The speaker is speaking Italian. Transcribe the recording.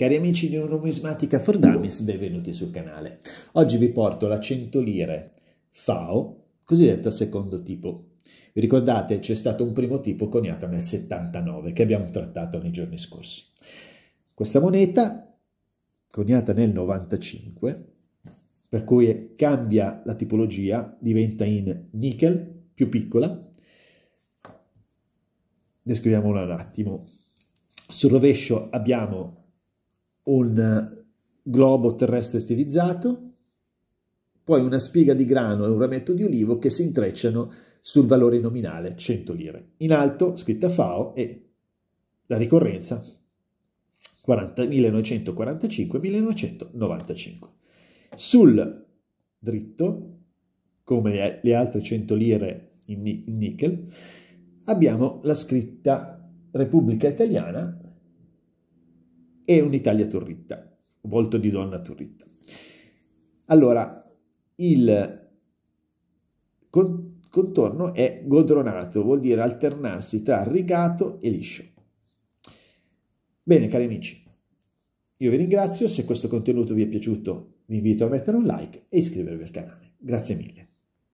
Cari amici di Numismatica for Dummies, benvenuti sul canale. Oggi vi porto la 100 lire FAO, cosiddetta secondo tipo. Vi ricordate c'è stato un primo tipo coniato nel 79 che abbiamo trattato nei giorni scorsi. Questa moneta, coniata nel 95, per cui cambia la tipologia, diventa in nickel, più piccola. Descriviamola un attimo. Sul rovescio abbiamo un globo terrestre stilizzato, poi una spiga di grano e un rametto di olivo che si intrecciano sul valore nominale 100 lire. In alto scritta FAO e la ricorrenza 1945-1995. Sul dritto, come le altre 100 lire in nickel, abbiamo la scritta Repubblica Italiana e un'Italia Turritta, volto di donna Turritta. Allora, il contorno è godronato, vuol dire alternarsi tra rigato e liscio. Bene, cari amici, io vi ringrazio, se questo contenuto vi è piaciuto vi invito a mettere un like e iscrivervi al canale. Grazie mille.